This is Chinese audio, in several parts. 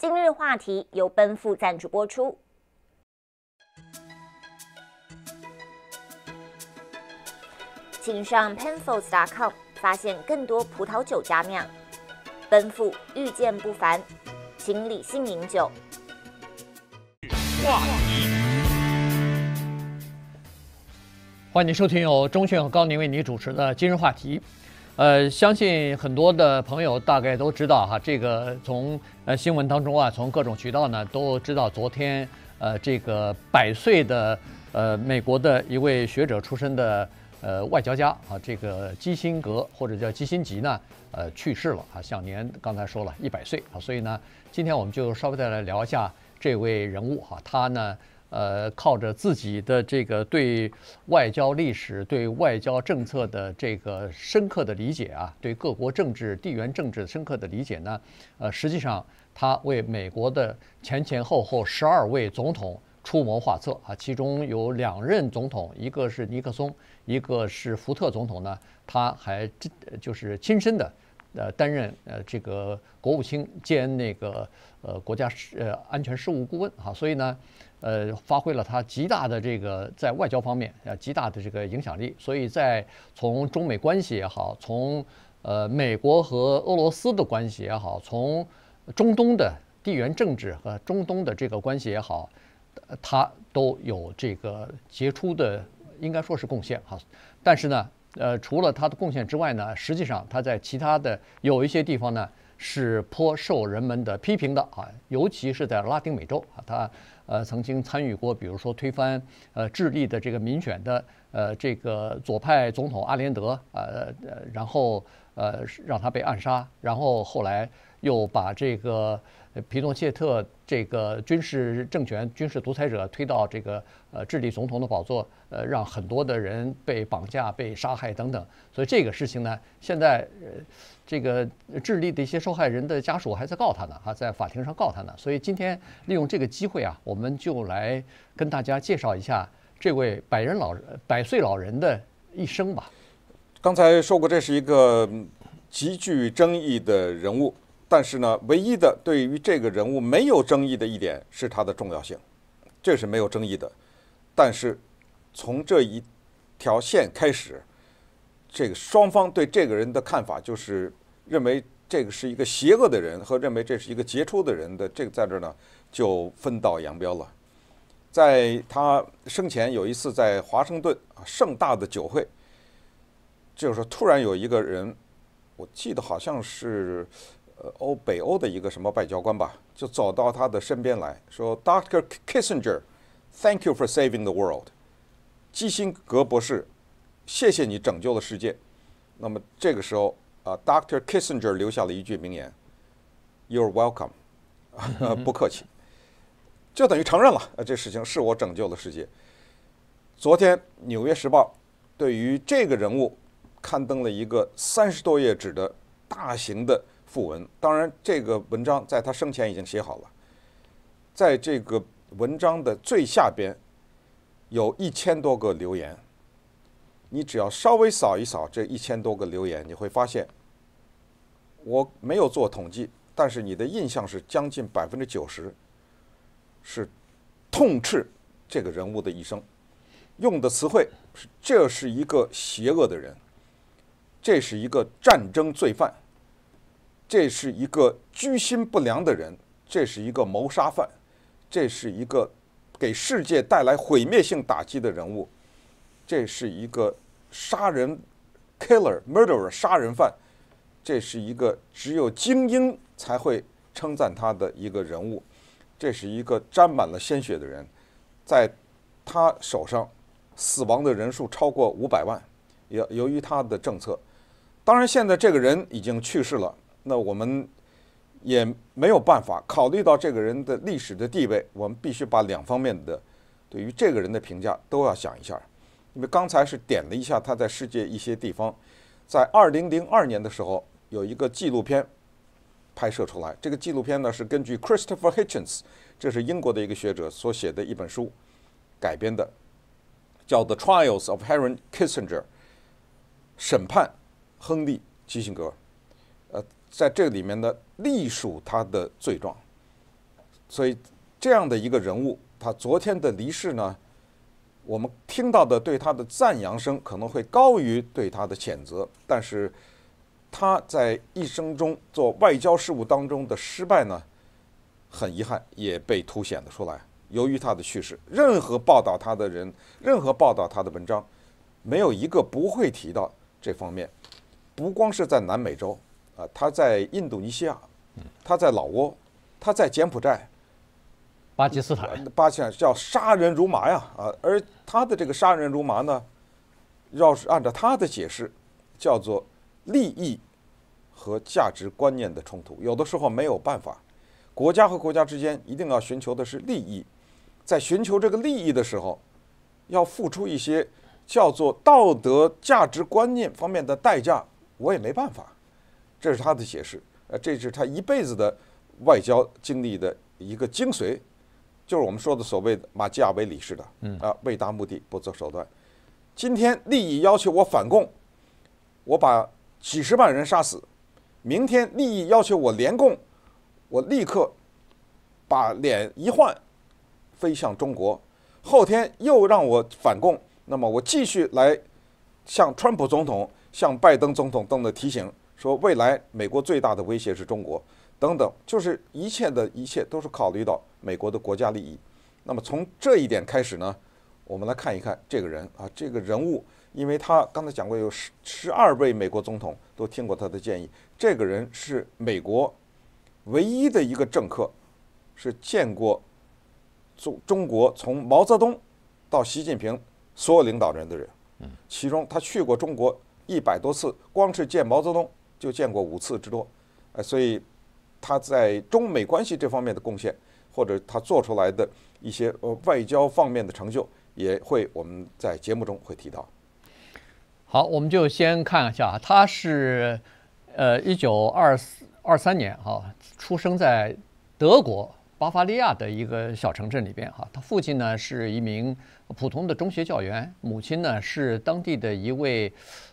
今日话题由奔赴赞助播出，请上 p e n f i l l s c o m 发现更多葡萄酒佳酿。奔赴遇见不凡，请理性饮酒。话题，欢迎收听由钟讯和高宁为你主持的今日话题。呃，相信很多的朋友大概都知道哈，这个从呃新闻当中啊，从各种渠道呢都知道，昨天呃这个百岁的呃美国的一位学者出身的呃外交家啊，这个基辛格或者叫基辛吉呢呃去世了啊，享年刚才说了一百岁啊，所以呢，今天我们就稍微再来聊一下这位人物哈，他呢。呃，靠着自己的这个对外交历史、对外交政策的这个深刻的理解啊，对各国政治、地缘政治深刻的理解呢，呃，实际上他为美国的前前后后十二位总统出谋划策啊，其中有两任总统，一个是尼克松，一个是福特总统呢，他还就是亲身的。呃，担任呃这个国务卿兼那个呃国家呃安全事务顾问哈，所以呢，呃，发挥了他极大的这个在外交方面啊极大的这个影响力，所以在从中美关系也好，从呃美国和俄罗斯的关系也好，从中东的地缘政治和中东的这个关系也好，他都有这个杰出的应该说是贡献哈，但是呢。呃，除了他的贡献之外呢，实际上他在其他的有一些地方呢是颇受人们的批评的啊，尤其是在拉丁美洲啊，他呃曾经参与过，比如说推翻呃智利的这个民选的呃这个左派总统阿连德呃，然后呃让他被暗杀，然后后来又把这个。皮诺切特这个军事政权、军事独裁者推到这个呃智利总统的宝座，呃，让很多的人被绑架、被杀害等等。所以这个事情呢，现在呃这个智利的一些受害人的家属还在告他呢，哈，在法庭上告他呢。所以今天利用这个机会啊，我们就来跟大家介绍一下这位百人老、百岁老人的一生吧。刚才说过，这是一个极具争议的人物。但是呢，唯一的对于这个人物没有争议的一点是他的重要性，这是没有争议的。但是从这一条线开始，这个双方对这个人的看法就是认为这个是一个邪恶的人，和认为这是一个杰出的人的这个在这儿呢就分道扬镳了。在他生前有一次在华盛顿啊盛大的酒会，就是说突然有一个人，我记得好像是。欧北欧的一个什么外交官吧，就走到他的身边来说，Doctor Kissinger，Thank you for saving the world，基辛格博士，谢谢你拯救了世界。那么这个时候啊，Doctor Kissinger 留下了一句名言，You're welcome，不客气，就等于承认了啊，这事情是我拯救了世界。昨天《纽约时报》对于这个人物刊登了一个三十多页纸的大型的。副文，当然，这个文章在他生前已经写好了。在这个文章的最下边，有一千多个留言。你只要稍微扫一扫这一千多个留言，你会发现，我没有做统计，但是你的印象是将近百分之九十是痛斥这个人物的一生。用的词汇是：这是一个邪恶的人，这是一个战争罪犯。这是一个居心不良的人，这是一个谋杀犯，这是一个给世界带来毁灭性打击的人物，这是一个杀人 killer murderer 杀人犯，这是一个只有精英才会称赞他的一个人物，这是一个沾满了鲜血的人，在他手上死亡的人数超过五百万，由由于他的政策，当然现在这个人已经去世了。那我们也没有办法，考虑到这个人的历史的地位，我们必须把两方面的对于这个人的评价都要想一下。因为刚才是点了一下他在世界一些地方，在二零零二年的时候有一个纪录片拍摄出来，这个纪录片呢是根据 Christopher Hitchens，这是英国的一个学者所写的一本书改编的，叫《The Trials of Henry Kissinger》，审判亨利基辛格。在这里面的隶属他的罪状，所以这样的一个人物，他昨天的离世呢，我们听到的对他的赞扬声可能会高于对他的谴责。但是他在一生中做外交事务当中的失败呢，很遗憾也被凸显了出来。由于他的去世，任何报道他的人，任何报道他的文章，没有一个不会提到这方面。不光是在南美洲。啊，他在印度尼西亚，他在老挝，他在柬埔寨，巴基斯坦，巴基斯坦叫杀人如麻呀！啊，而他的这个杀人如麻呢，要是按照他的解释，叫做利益和价值观念的冲突。有的时候没有办法，国家和国家之间一定要寻求的是利益，在寻求这个利益的时候，要付出一些叫做道德价值观念方面的代价，我也没办法。这是他的解释，呃，这是他一辈子的外交经历的一个精髓，就是我们说的所谓的马基雅维里式的，啊，为达目的不择手段。今天利益要求我反共，我把几十万人杀死；明天利益要求我联共，我立刻把脸一换，飞向中国；后天又让我反共，那么我继续来向川普总统、向拜登总统等等提醒。说未来美国最大的威胁是中国，等等，就是一切的一切都是考虑到美国的国家利益。那么从这一点开始呢，我们来看一看这个人啊，这个人物，因为他刚才讲过，有十十二位美国总统都听过他的建议。这个人是美国唯一的一个政客，是见过中中国从毛泽东到习近平所有领导人的人。嗯，其中他去过中国一百多次，光是见毛泽东。就见过五次之多，呃，所以他在中美关系这方面的贡献，或者他做出来的一些呃外交方面的成就，也会我们在节目中会提到。好，我们就先看一下，他是呃一九二四二三年哈出生在德国巴伐利亚的一个小城镇里边哈，他父亲呢是一名普通的中学教员，母亲呢是当地的一位。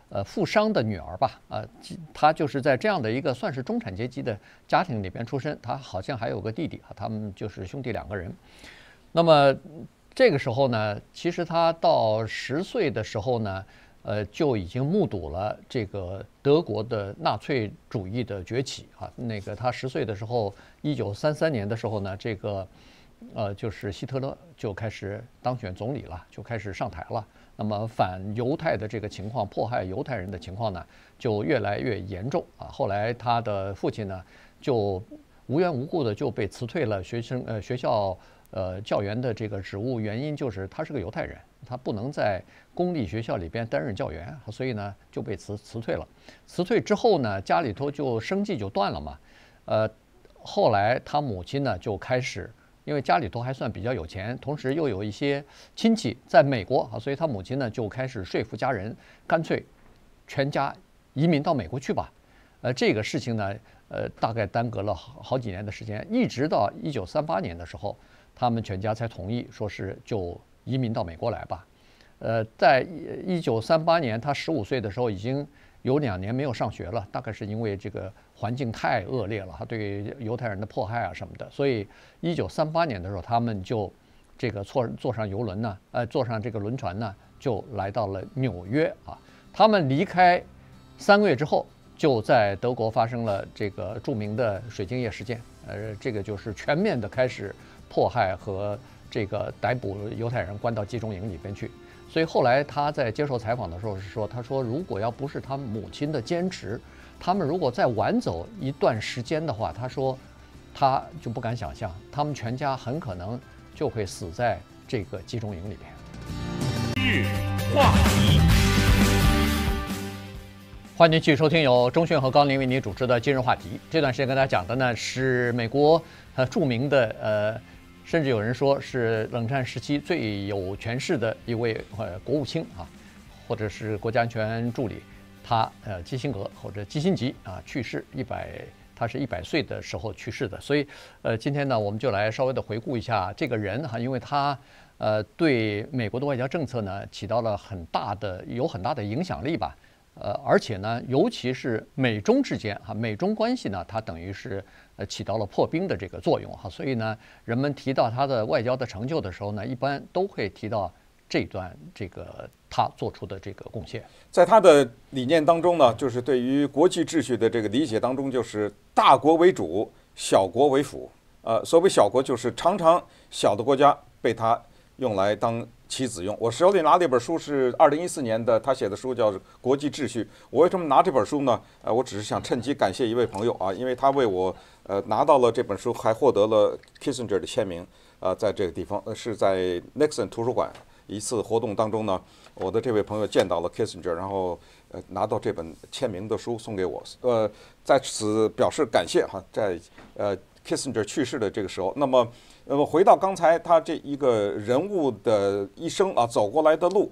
呃，富商的女儿吧，啊，她就是在这样的一个算是中产阶级的家庭里边出生，她好像还有个弟弟啊，他们就是兄弟两个人。那么这个时候呢，其实她到十岁的时候呢，呃，就已经目睹了这个德国的纳粹主义的崛起啊。那个她十岁的时候，一九三三年的时候呢，这个呃，就是希特勒就开始当选总理了，就开始上台了。那么反犹太的这个情况，迫害犹太人的情况呢，就越来越严重啊。后来他的父亲呢，就无缘无故的就被辞退了学生呃学校呃教员的这个职务，原因就是他是个犹太人，他不能在公立学校里边担任教员，所以呢就被辞辞退了。辞退之后呢，家里头就生计就断了嘛。呃，后来他母亲呢就开始。因为家里头还算比较有钱，同时又有一些亲戚在美国啊，所以他母亲呢就开始说服家人，干脆全家移民到美国去吧。呃，这个事情呢，呃，大概耽搁了好好几年的时间，一直到一九三八年的时候，他们全家才同意，说是就移民到美国来吧。呃，在一九三八年，他十五岁的时候，已经有两年没有上学了。大概是因为这个环境太恶劣了，他对犹太人的迫害啊什么的，所以一九三八年的时候，他们就这个坐坐上游轮呢，呃，坐上这个轮船呢，就来到了纽约啊。他们离开三个月之后，就在德国发生了这个著名的水晶夜事件，呃，这个就是全面的开始迫害和这个逮捕犹太人，关到集中营里边去。所以后来他在接受采访的时候是说：“他说如果要不是他母亲的坚持，他们如果再晚走一段时间的话，他说他就不敢想象，他们全家很可能就会死在这个集中营里边。”今日话题，欢迎继续收听由钟讯和高林为您主持的《今日话题》。这段时间跟大家讲的呢是美国呃著名的呃。甚至有人说，是冷战时期最有权势的一位呃国务卿啊，或者是国家安全助理，他呃基辛格或者基辛吉啊去世一百，他是一百岁的时候去世的，所以呃今天呢我们就来稍微的回顾一下这个人哈，因为他呃对美国的外交政策呢起到了很大的、有很大的影响力吧。呃，而且呢，尤其是美中之间，哈，美中关系呢，它等于是呃起到了破冰的这个作用，哈，所以呢，人们提到他的外交的成就的时候呢，一般都会提到这段这个他做出的这个贡献。在他的理念当中呢，就是对于国际秩序的这个理解当中，就是大国为主，小国为辅。呃，所谓小国，就是常常小的国家被他。用来当棋子用。我手里拿了一本书，是二零一四年的，他写的书叫《国际秩序》。我为什么拿这本书呢？呃，我只是想趁机感谢一位朋友啊，因为他为我呃拿到了这本书，还获得了 Kissinger 的签名呃，在这个地方呃是在 Nixon 图书馆一次活动当中呢，我的这位朋友见到了 Kissinger，然后呃拿到这本签名的书送给我，呃在此表示感谢哈，在呃 Kissinger 去世的这个时候，那么。那么回到刚才他这一个人物的一生啊，走过来的路，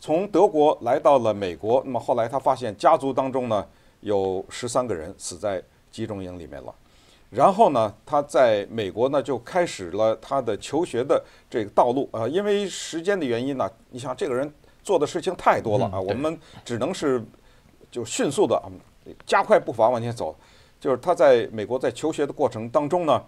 从德国来到了美国。那么后来他发现家族当中呢，有十三个人死在集中营里面了。然后呢，他在美国呢就开始了他的求学的这个道路。呃，因为时间的原因呢，你想这个人做的事情太多了啊，我们只能是就迅速的啊加快步伐往前走。就是他在美国在求学的过程当中呢。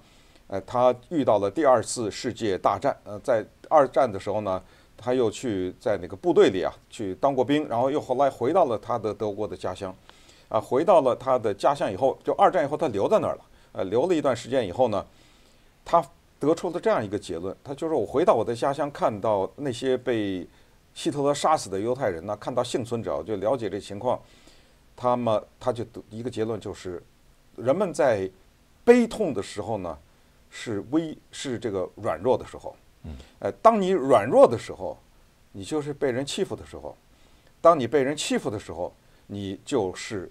呃，他遇到了第二次世界大战。呃，在二战的时候呢，他又去在那个部队里啊，去当过兵，然后又后来回到了他的德国的家乡，啊，回到了他的家乡以后，就二战以后他留在那儿了。呃，留了一段时间以后呢，他得出了这样一个结论：他就是我回到我的家乡，看到那些被希特勒杀死的犹太人呢，看到幸存者，就了解这情况，他们他就得一个结论就是，人们在悲痛的时候呢。是威是这个软弱的时候，嗯，呃，当你软弱的时候，你就是被人欺负的时候；当你被人欺负的时候，你就是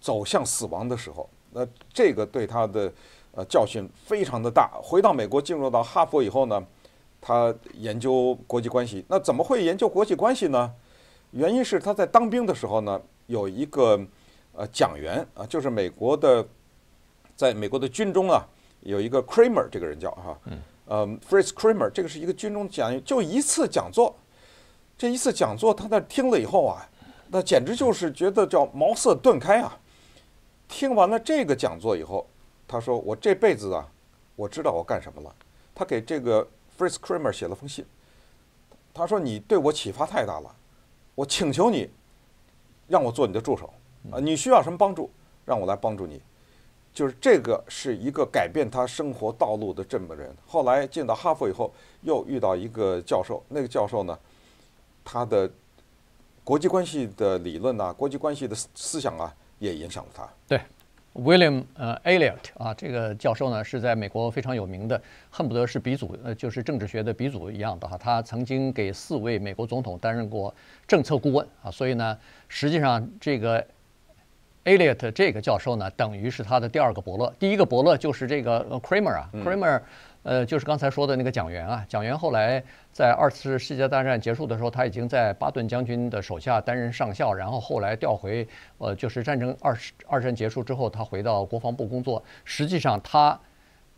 走向死亡的时候。那这个对他的呃教训非常的大。回到美国，进入到哈佛以后呢，他研究国际关系。那怎么会研究国际关系呢？原因是他在当兵的时候呢，有一个呃讲员啊，就是美国的，在美国的军中啊。有一个 Kramer 这个人叫哈，呃 f r e e i t k Kramer 这个是一个军中讲就一次讲座，这一次讲座他那听了以后啊，那简直就是觉得叫茅塞顿开啊。听完了这个讲座以后，他说我这辈子啊，我知道我干什么了。他给这个 f r e e i t z Kramer 写了封信，他说你对我启发太大了，我请求你让我做你的助手啊，你需要什么帮助，让我来帮助你。就是这个是一个改变他生活道路的这么人。后来进到哈佛以后，又遇到一个教授，那个教授呢，他的国际关系的理论呐，国际关系的思想啊，也影响了他。对，William 呃 e l i e t 啊，这个教授呢是在美国非常有名的，恨不得是鼻祖，呃，就是政治学的鼻祖一样的哈。他曾经给四位美国总统担任过政策顾问啊，所以呢，实际上这个。a l d e t 这个教授呢，等于是他的第二个伯乐。第一个伯乐就是这个 k r a m e r 啊 k r a m e r 呃，就是刚才说的那个蒋元啊。蒋元后来在二次世界大战结束的时候，他已经在巴顿将军的手下担任上校，然后后来调回，呃，就是战争二二战结束之后，他回到国防部工作。实际上，他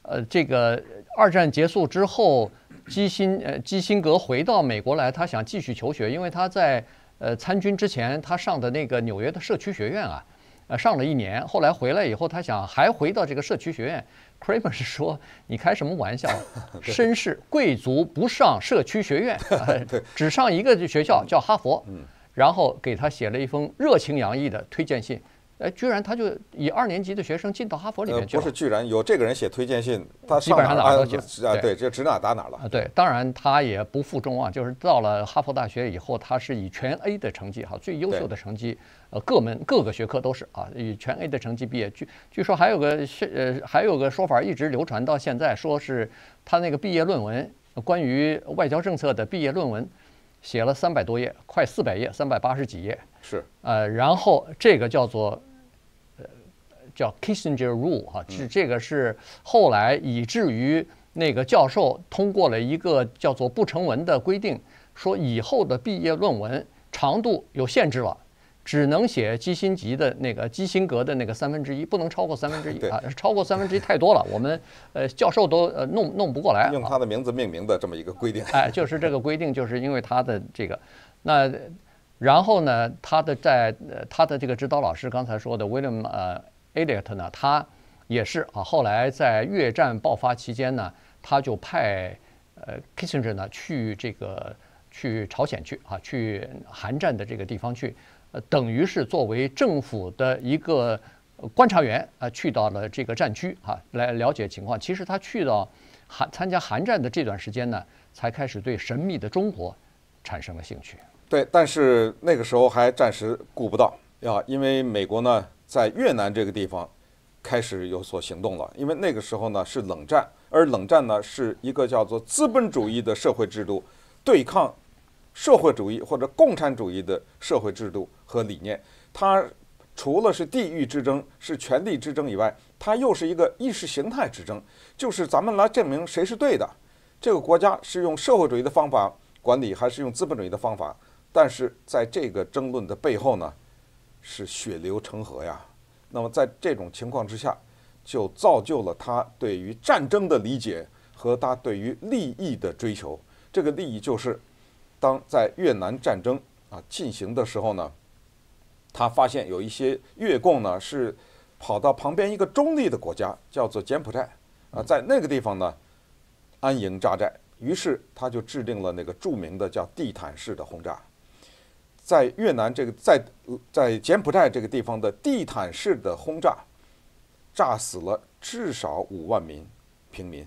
呃，这个二战结束之后，基辛呃基辛格回到美国来，他想继续求学，因为他在呃参军之前，他上的那个纽约的社区学院啊。呃，上了一年，后来回来以后，他想还回到这个社区学院。Kramer 是说，你开什么玩笑？绅士贵族不上社区学院，只上一个学校，叫哈佛。然后给他写了一封热情洋溢的推荐信。哎，居然他就以二年级的学生进到哈佛里面去了。不是，居然有这个人写推荐信，他基本上啊，啊，对，就指哪打哪了。啊，对，当然他也不负众望，就是到了哈佛大学以后，他是以全 A 的成绩哈，最优秀的成绩，呃，各门各个学科都是啊，以全 A 的成绩毕业。据据说还有个呃，还有个说法一直流传到现在，说是他那个毕业论文，关于外交政策的毕业论文，写了三百多页，快四百页，三百八十几页。是。呃，然后这个叫做。叫 Kissinger Rule 啊，是这个是后来以至于那个教授通过了一个叫做不成文的规定，说以后的毕业论文长度有限制了，只能写基辛级的那个基辛格的那个三分之一，不能超过三分之一啊，超过三分之一太多了，我们呃教授都呃弄弄不过来。用他的名字命名的这么一个规定，哎，就是这个规定，就是因为他的这个，那然后呢，他的在他的这个指导老师刚才说的 William 呃。艾略特呢，他也是啊。后来在越战爆发期间呢，他就派呃 Kissinger 呢去这个去朝鲜去啊，去韩战的这个地方去，等于是作为政府的一个观察员啊，去到了这个战区啊，来了解情况。其实他去到韩参加韩战的这段时间呢，才开始对神秘的中国产生了兴趣。对，但是那个时候还暂时顾不到啊，因为美国呢。在越南这个地方，开始有所行动了。因为那个时候呢是冷战，而冷战呢是一个叫做资本主义的社会制度对抗社会主义或者共产主义的社会制度和理念。它除了是地域之争、是权力之争以外，它又是一个意识形态之争，就是咱们来证明谁是对的。这个国家是用社会主义的方法管理还是用资本主义的方法？但是在这个争论的背后呢？是血流成河呀！那么在这种情况之下，就造就了他对于战争的理解和他对于利益的追求。这个利益就是，当在越南战争啊进行的时候呢，他发现有一些越共呢是跑到旁边一个中立的国家叫做柬埔寨啊，在那个地方呢安营扎寨。于是他就制定了那个著名的叫地毯式的轰炸。在越南这个，在在柬埔寨这个地方的地毯式的轰炸，炸死了至少五万名平民。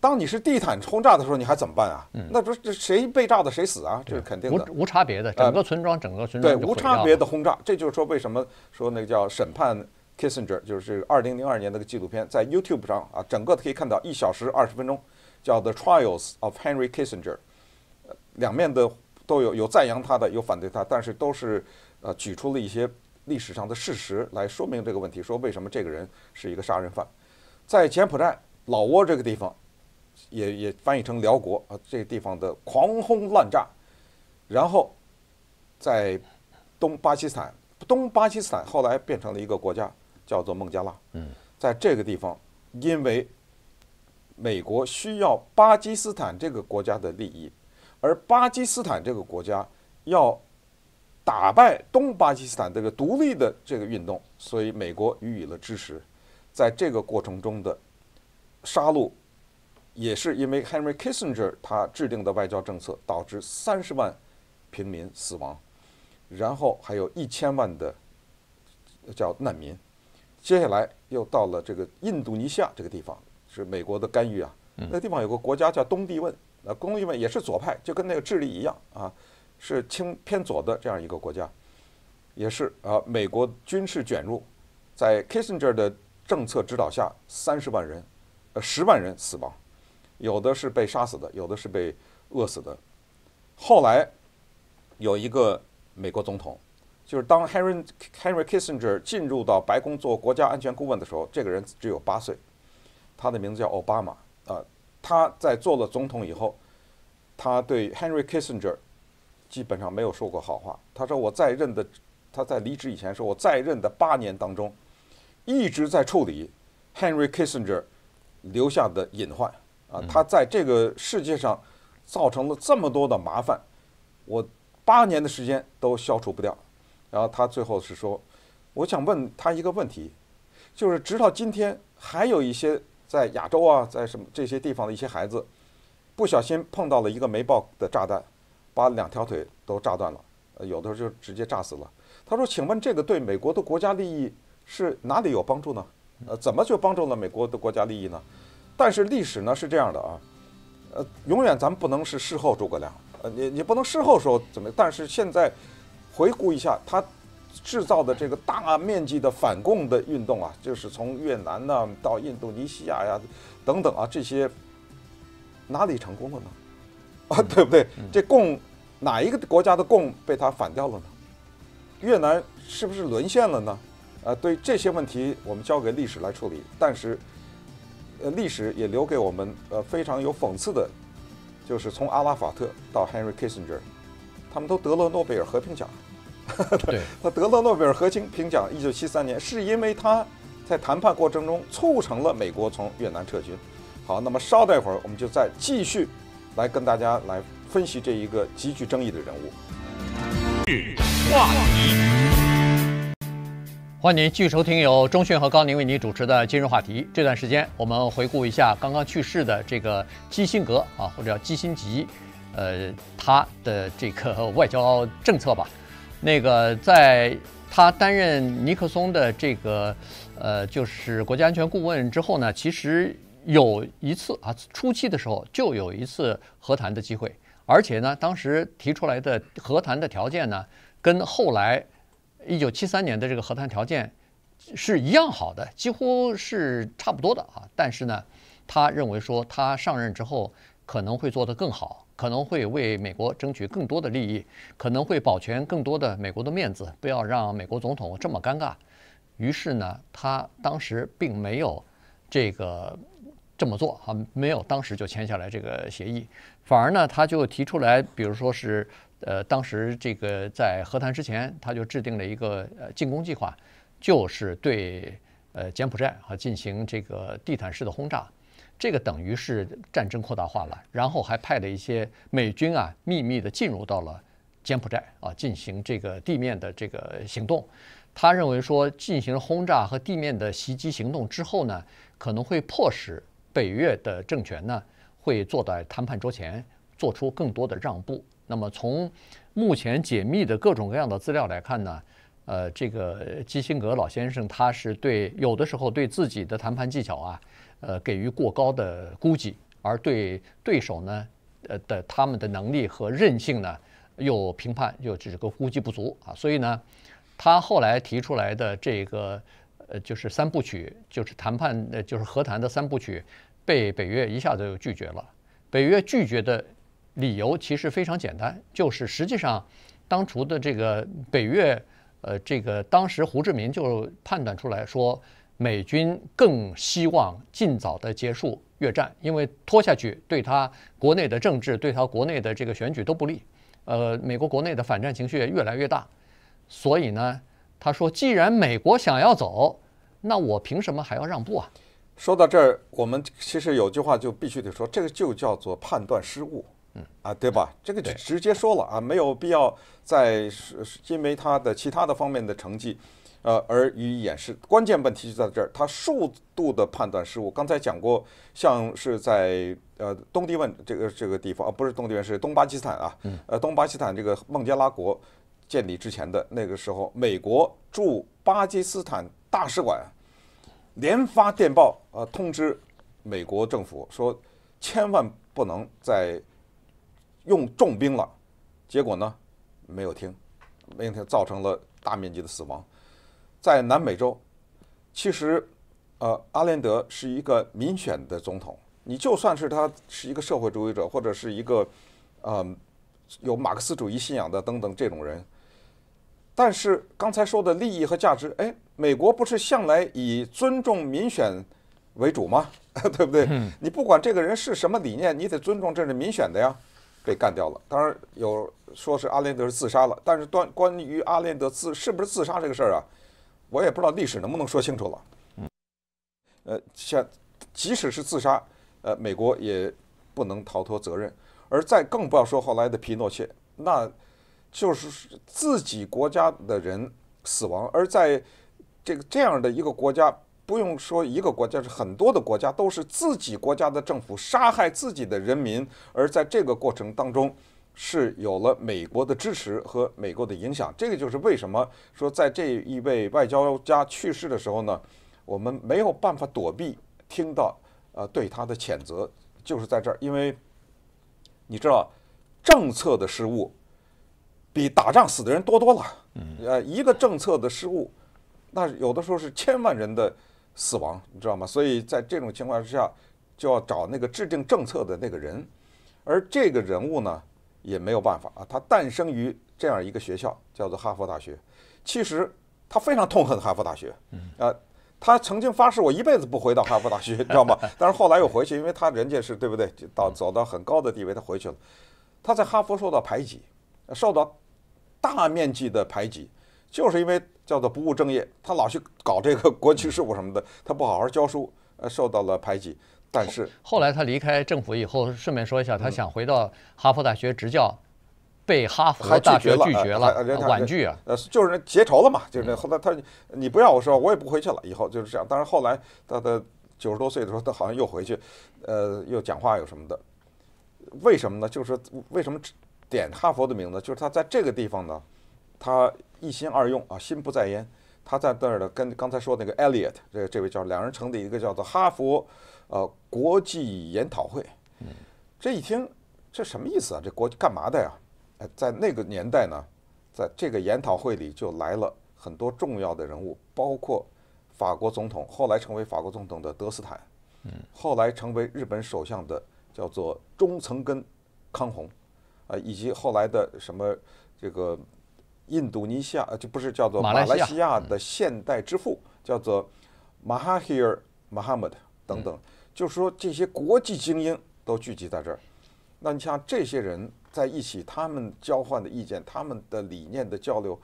当你是地毯轰炸的时候，你还怎么办啊？嗯，那不是这谁被炸的谁死啊？这是肯定的，无无差别的整个村庄，整个村庄对无差别的轰炸。这就是说，为什么说那个叫审判 Kissinger，就是二零零二年那个纪录片，在 YouTube 上啊，整个可以看到一小时二十分钟，叫 The Trials of Henry Kissinger，两面的。都有有赞扬他的，有反对他，但是都是，呃，举出了一些历史上的事实来说明这个问题，说为什么这个人是一个杀人犯，在柬埔寨、老挝这个地方，也也翻译成辽国啊，这地方的狂轰滥炸，然后，在东巴基斯坦，东巴基斯坦后来变成了一个国家，叫做孟加拉。嗯，在这个地方，因为美国需要巴基斯坦这个国家的利益。而巴基斯坦这个国家要打败东巴基斯坦这个独立的这个运动，所以美国予以了支持。在这个过程中的杀戮，也是因为 Henry Kissinger 他制定的外交政策导致三十万平民死亡，然后还有一千万的叫难民。接下来又到了这个印度尼西亚这个地方，是美国的干预啊。那地方有个国家叫东帝汶。呃，工人们也是左派，就跟那个智利一样啊，是轻偏左的这样一个国家，也是啊。美国军事卷入，在 Kissinger 的政策指导下，三十万人，呃，十万人死亡，有的是被杀死的，有的是被饿死的。后来有一个美国总统，就是当 Henry Henry Kissinger 进入到白宫做国家安全顾问的时候，这个人只有八岁，他的名字叫奥巴马啊。他在做了总统以后，他对 Henry Kissinger 基本上没有说过好话。他说我在任的，他在离职以前说我在任的八年当中，一直在处理 Henry Kissinger 留下的隐患啊。他在这个世界上造成了这么多的麻烦，我八年的时间都消除不掉。然后他最后是说，我想问他一个问题，就是直到今天还有一些。在亚洲啊，在什么这些地方的一些孩子，不小心碰到了一个没爆的炸弹，把两条腿都炸断了，呃，有的就直接炸死了。他说：“请问这个对美国的国家利益是哪里有帮助呢？呃，怎么就帮助了美国的国家利益呢？”但是历史呢是这样的啊，呃，永远咱不能是事后诸葛亮，呃，你你不能事后说怎么，但是现在回顾一下他。制造的这个大面积的反共的运动啊，就是从越南呢到印度尼西亚呀等等啊这些，哪里成功了呢？啊，对不对？这共哪一个国家的共被他反掉了呢？越南是不是沦陷了呢？呃，对这些问题我们交给历史来处理，但是，呃，历史也留给我们呃非常有讽刺的，就是从阿拉法特到 Henry Kissinger，他们都得了诺贝尔和平奖。对，他 得了诺贝尔和平奖，一九七三年，是因为他在谈判过程中促成了美国从越南撤军。好，那么稍待会儿，我们就再继续来跟大家来分析这一个极具争议的人物。话题，欢迎您继续收听由钟讯和高宁为您主持的《今日话题》。这段时间，我们回顾一下刚刚去世的这个基辛格啊，或者叫基辛吉，呃，他的这个外交政策吧。那个，在他担任尼克松的这个呃，就是国家安全顾问之后呢，其实有一次啊，初期的时候就有一次和谈的机会，而且呢，当时提出来的和谈的条件呢，跟后来一九七三年的这个和谈条件是一样好的，几乎是差不多的啊。但是呢，他认为说他上任之后。可能会做得更好，可能会为美国争取更多的利益，可能会保全更多的美国的面子，不要让美国总统这么尴尬。于是呢，他当时并没有这个这么做啊，没有当时就签下来这个协议，反而呢，他就提出来，比如说是呃，当时这个在和谈之前，他就制定了一个呃进攻计划，就是对呃柬埔寨啊进行这个地毯式的轰炸。这个等于是战争扩大化了，然后还派了一些美军啊，秘密的进入到了柬埔寨啊，进行这个地面的这个行动。他认为说，进行轰炸和地面的袭击行动之后呢，可能会迫使北越的政权呢，会坐在谈判桌前做出更多的让步。那么从目前解密的各种各样的资料来看呢，呃，这个基辛格老先生他是对有的时候对自己的谈判技巧啊。呃，给予过高的估计，而对对手呢，呃的他们的能力和韧性呢，又评判又这个估计不足啊。所以呢，他后来提出来的这个呃，就是三部曲，就是谈判呃，就是和谈的三部曲，被北越一下子就拒绝了。北越拒绝的理由其实非常简单，就是实际上当初的这个北越，呃，这个当时胡志明就判断出来说。美军更希望尽早的结束越战，因为拖下去对他国内的政治、对他国内的这个选举都不利。呃，美国国内的反战情绪越来越大，所以呢，他说：“既然美国想要走，那我凭什么还要让步啊？”说到这儿，我们其实有句话就必须得说，这个就叫做判断失误。嗯啊，对吧？这个就直接说了啊，没有必要再是是因为他的其他的方面的成绩。呃，而予以掩饰。关键问题就在这儿，他数度的判断失误。刚才讲过，像是在呃东帝汶这个这个地方，呃，不是东帝汶，是东巴基斯坦啊。嗯。呃，东巴基斯坦这个孟加拉国建立之前的那个时候，美国驻巴基斯坦大使馆连发电报，呃，通知美国政府说，千万不能再用重兵了。结果呢，没有听，没有听，造成了大面积的死亡。在南美洲，其实，呃，阿连德是一个民选的总统。你就算是他是一个社会主义者，或者是一个，呃，有马克思主义信仰的等等这种人，但是刚才说的利益和价值，哎，美国不是向来以尊重民选为主吗？对不对？你不管这个人是什么理念，你得尊重这是民选的呀。被干掉了，当然有说是阿连德是自杀了，但是关关于阿连德自是不是自杀这个事儿啊？我也不知道历史能不能说清楚了。嗯，呃，像，即使是自杀，呃，美国也不能逃脱责任。而在更不要说后来的皮诺切，那就是自己国家的人死亡。而在这个这样的一个国家，不用说一个国家，是很多的国家都是自己国家的政府杀害自己的人民。而在这个过程当中，是有了美国的支持和美国的影响，这个就是为什么说在这一位外交家去世的时候呢，我们没有办法躲避听到呃对他的谴责，就是在这儿，因为你知道政策的失误比打仗死的人多多了，嗯，呃，一个政策的失误，那有的时候是千万人的死亡，你知道吗？所以在这种情况之下，就要找那个制定政策的那个人，而这个人物呢？也没有办法啊，他诞生于这样一个学校，叫做哈佛大学。其实他非常痛恨哈佛大学，呃，他曾经发誓我一辈子不回到哈佛大学，你知道吗？但是后来又回去，因为他人家是对不对？到走到很高的地位，他回去了。他在哈佛受到排挤，受到大面积的排挤，就是因为叫做不务正业，他老去搞这个国际事务什么的，他不好好教书，呃，受到了排挤。但是后来他离开政府以后，顺便说一下，他想回到哈佛大学执教，被哈佛大学拒绝了，婉拒啊，就是结仇了嘛，就是后来他你不要我说，我也不回去了，以后就是这样。但是后来到他九十多岁的时候，他好像又回去，呃，又讲话有什么的？为什么呢？就是为什么点哈佛的名字？就是他在这个地方呢，他一心二用啊，心不在焉。他在那儿呢，跟刚才说那个 Elliot，这这位叫两人成立一个叫做哈佛。呃，国际研讨会，这一听，这什么意思啊？这国际干嘛的呀？哎，在那个年代呢，在这个研讨会里就来了很多重要的人物，包括法国总统，后来成为法国总统的德斯坦，嗯，后来成为日本首相的叫做中曾根康弘，啊，以及后来的什么这个印度尼西亚呃就不是叫做马来西亚的现代之父，叫做马哈希尔·马哈默德等等。就说这些国际精英都聚集在这儿，那你像这些人在一起，他们交换的意见，他们的理念的交流。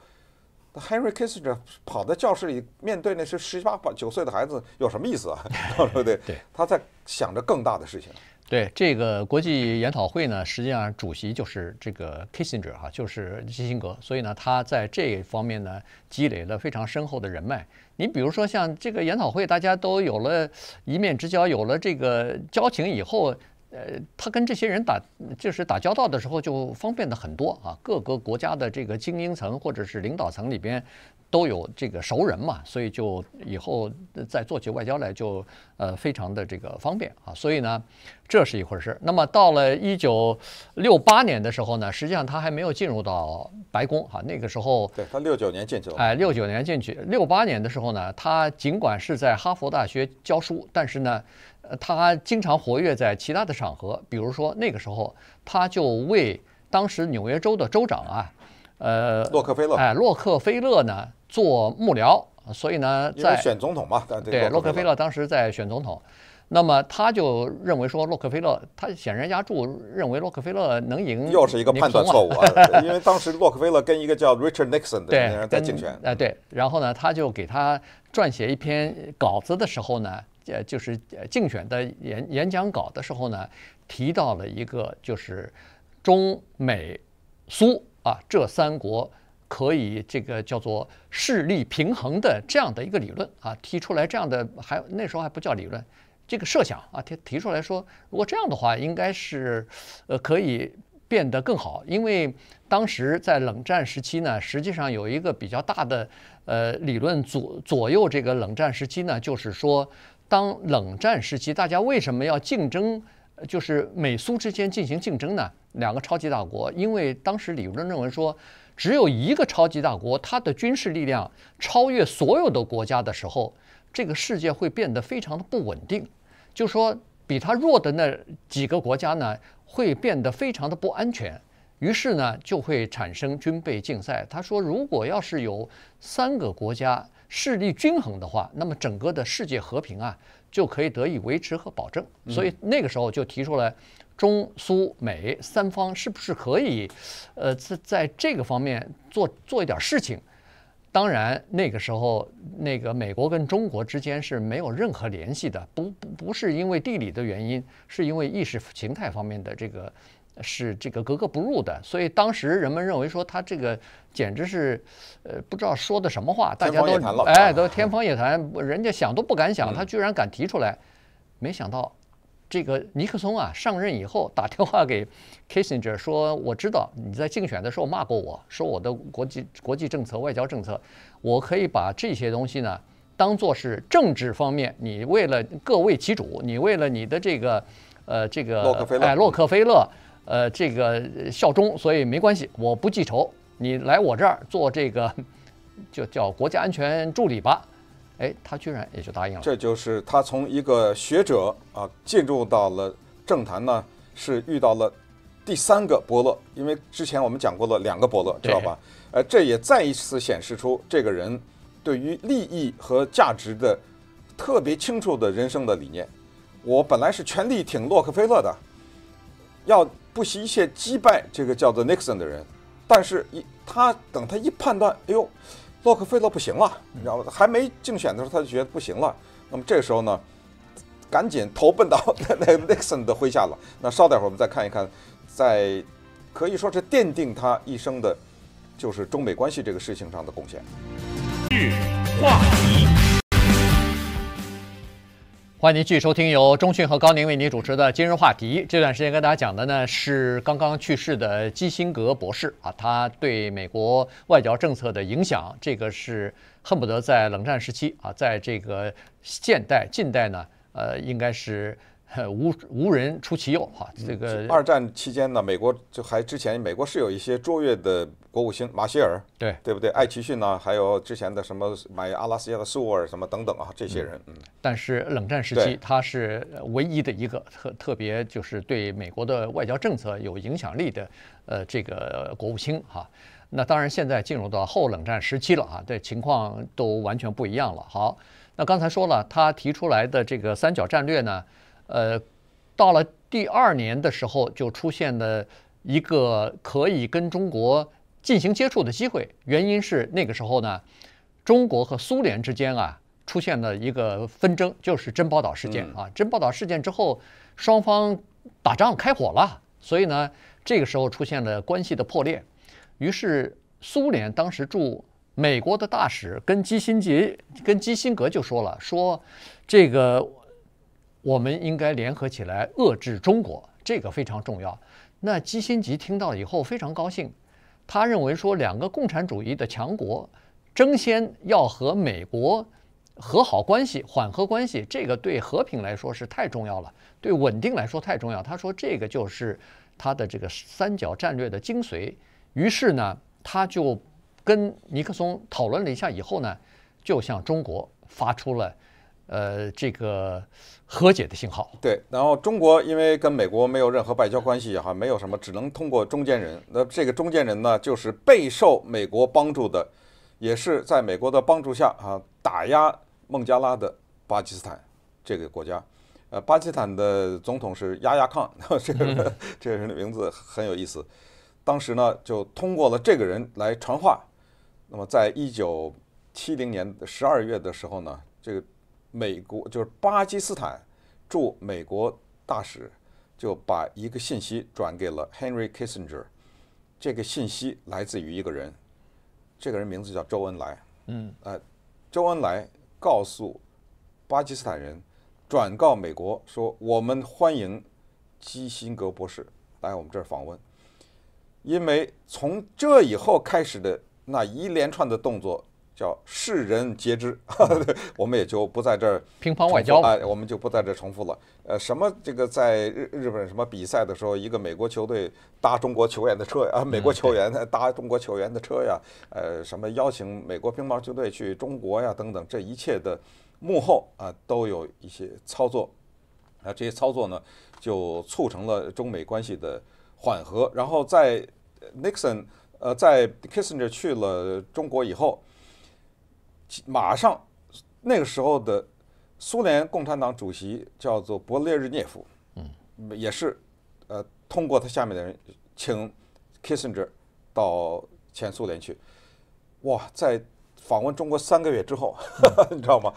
Henry Kissinger 跑在教室里面对那些十八、八九岁的孩子有什么意思啊？对不对？对，他在想着更大的事情。对这个国际研讨会呢，实际上主席就是这个 Kissinger 哈，就是基辛格，所以呢，他在这方面呢积累了非常深厚的人脉。你比如说像这个研讨会，大家都有了一面之交，有了这个交情以后。呃，他跟这些人打，就是打交道的时候就方便的很多啊。各个国家的这个精英层或者是领导层里边，都有这个熟人嘛，所以就以后再做起外交来就呃非常的这个方便啊。所以呢，这是一回事。那么到了一九六八年的时候呢，实际上他还没有进入到白宫哈。那个时候对他六九年进去哎，六九年进去。六八年的时候呢，他尽管是在哈佛大学教书，但是呢。他经常活跃在其他的场合，比如说那个时候，他就为当时纽约州的州长啊，呃，洛克菲勒，哎，洛克菲勒呢做幕僚，所以呢，在选总统嘛，对洛克菲勒当时在选总统，那么他就认为说洛克菲勒，他显然压注认为洛克菲勒能赢，又是一个判断错误，因为当时洛克菲勒跟一个叫 Richard Nixon 的人在竞选，哎，对，然后呢，他就给他撰写一篇稿子的时候呢。呃，就是竞选的演演讲稿的时候呢，提到了一个就是中美苏啊这三国可以这个叫做势力平衡的这样的一个理论啊，提出来这样的还那时候还不叫理论，这个设想啊提提出来说，如果这样的话，应该是呃可以变得更好，因为当时在冷战时期呢，实际上有一个比较大的呃理论左左右这个冷战时期呢，就是说。当冷战时期，大家为什么要竞争？就是美苏之间进行竞争呢？两个超级大国，因为当时理论认为说，只有一个超级大国，它的军事力量超越所有的国家的时候，这个世界会变得非常的不稳定。就说比它弱的那几个国家呢，会变得非常的不安全。于是呢，就会产生军备竞赛。他说，如果要是有三个国家，势力均衡的话，那么整个的世界和平啊就可以得以维持和保证。所以那个时候就提出来，中苏美三方是不是可以，呃，在在这个方面做做一点事情？当然那个时候，那个美国跟中国之间是没有任何联系的，不不不是因为地理的原因，是因为意识形态方面的这个。是这个格格不入的，所以当时人们认为说他这个简直是，呃，不知道说的什么话，大家都哎都天方夜谭，人家想都不敢想，他居然敢提出来。没想到这个尼克松啊上任以后打电话给 Kissinger 说：“我知道你在竞选的时候骂过我说我的国际国际政策外交政策，我可以把这些东西呢当做是政治方面，你为了各为其主，你为了你的这个呃这个哎洛克菲勒。”呃，这个效忠，所以没关系，我不记仇。你来我这儿做这个，就叫国家安全助理吧。哎，他居然也就答应了。这就是他从一个学者啊，进入到了政坛呢，是遇到了第三个伯乐。因为之前我们讲过了两个伯乐，知道吧？呃，这也再一次显示出这个人对于利益和价值的特别清楚的人生的理念。我本来是全力挺洛克菲勒的，要。不惜一切击败这个叫做 Nixon 的人，但是，一他等他一判断，哎呦，洛克菲勒不行了，你知道吗？还没竞选的时候，他就觉得不行了。那么这个时候呢，赶紧投奔到 那个 Nixon 的麾下了。那稍待会儿我们再看一看，在可以说是奠定他一生的，就是中美关系这个事情上的贡献。欢迎您继续收听由中讯和高宁为您主持的《今日话题》。这段时间跟大家讲的呢是刚刚去世的基辛格博士啊，他对美国外交政策的影响，这个是恨不得在冷战时期啊，在这个现代近代呢，呃，应该是。无无人出其右哈，这个二战期间呢，美国就还之前美国是有一些卓越的国务卿马歇尔，对对不对？艾奇逊呢，还有之前的什么买阿拉斯加的苏沃尔什么等等啊，这些人嗯。但是冷战时期他是唯一的一个特特别就是对美国的外交政策有影响力的呃这个国务卿哈。那当然现在进入到后冷战时期了哈，这情况都完全不一样了。好，那刚才说了他提出来的这个三角战略呢？呃，到了第二年的时候，就出现了一个可以跟中国进行接触的机会。原因是那个时候呢，中国和苏联之间啊出现了一个纷争，就是珍宝岛事件啊。珍宝岛事件之后，双方打仗开火了，所以呢，这个时候出现了关系的破裂。于是，苏联当时驻美国的大使跟基辛杰、跟基辛格就说了，说这个。我们应该联合起来遏制中国，这个非常重要。那基辛吉听到以后非常高兴，他认为说两个共产主义的强国争先要和美国和好关系、缓和关系，这个对和平来说是太重要了，对稳定来说太重要。他说这个就是他的这个三角战略的精髓。于是呢，他就跟尼克松讨论了一下以后呢，就向中国发出了。呃，这个和解的信号。对，然后中国因为跟美国没有任何外交关系哈，没有什么，只能通过中间人。那这个中间人呢，就是备受美国帮助的，也是在美国的帮助下啊打压孟加拉的巴基斯坦这个国家。呃，巴基斯坦的总统是亚亚康，这个这个人的名字很有意思。当时呢，就通过了这个人来传话。那么，在一九七零年十二月的时候呢，这个。美国就是巴基斯坦驻美国大使就把一个信息转给了 Henry Kissinger。这个信息来自于一个人，这个人名字叫周恩来。嗯，呃，周恩来告诉巴基斯坦人，转告美国说：“我们欢迎基辛格博士来我们这儿访问。”因为从这以后开始的那一连串的动作。叫世人皆知，我们也就不在这儿乒乓外交哎，我们就不在这儿重复了。呃，什么这个在日日本什么比赛的时候，一个美国球队搭中国球员的车啊，美国球员搭中国球员的车呀，呃，什么邀请美国乒乓球队去中国呀，等等，这一切的幕后啊，都有一些操作啊，这些操作呢，就促成了中美关系的缓和。然后在 Nixon 呃，在 Kissinger 去了中国以后。马上，那个时候的苏联共产党主席叫做勃列日涅夫，嗯，也是呃通过他下面的人请 Kissinger 到前苏联去。哇，在访问中国三个月之后，你知道吗？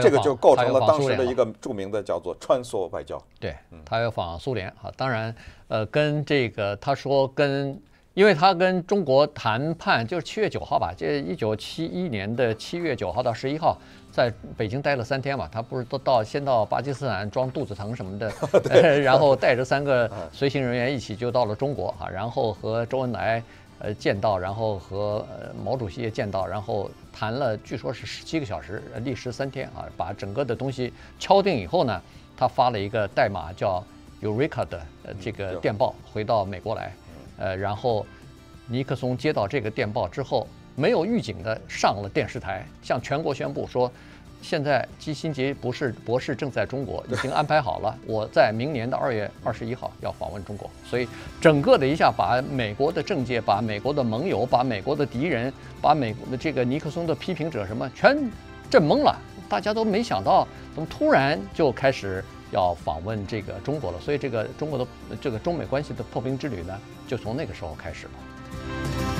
这个就构成了当时的一个著名的叫做“穿梭外交”。对，他要访苏联啊，当然，呃，跟这个他说跟。因为他跟中国谈判，就是七月九号吧，这一九七一年的七月九号到十一号，在北京待了三天嘛，他不是都到先到巴基斯坦装肚子疼什么的，然后带着三个 随行人员一起就到了中国啊，然后和周恩来呃见到，然后和毛主席也见到，然后谈了，据说是十七个小时，历时三天啊，把整个的东西敲定以后呢，他发了一个代码叫 Eureka 的这个电报回到美国来。呃，然后尼克松接到这个电报之后，没有预警的上了电视台，向全国宣布说，现在基辛杰博士博士正在中国，已经安排好了，我在明年的二月二十一号要访问中国。所以整个的一下把美国的政界、把美国的盟友、把美国的敌人、把美国的这个尼克松的批评者什么，全震懵了。大家都没想到，怎么突然就开始。要访问这个中国了，所以这个中国的这个中美关系的破冰之旅呢，就从那个时候开始了。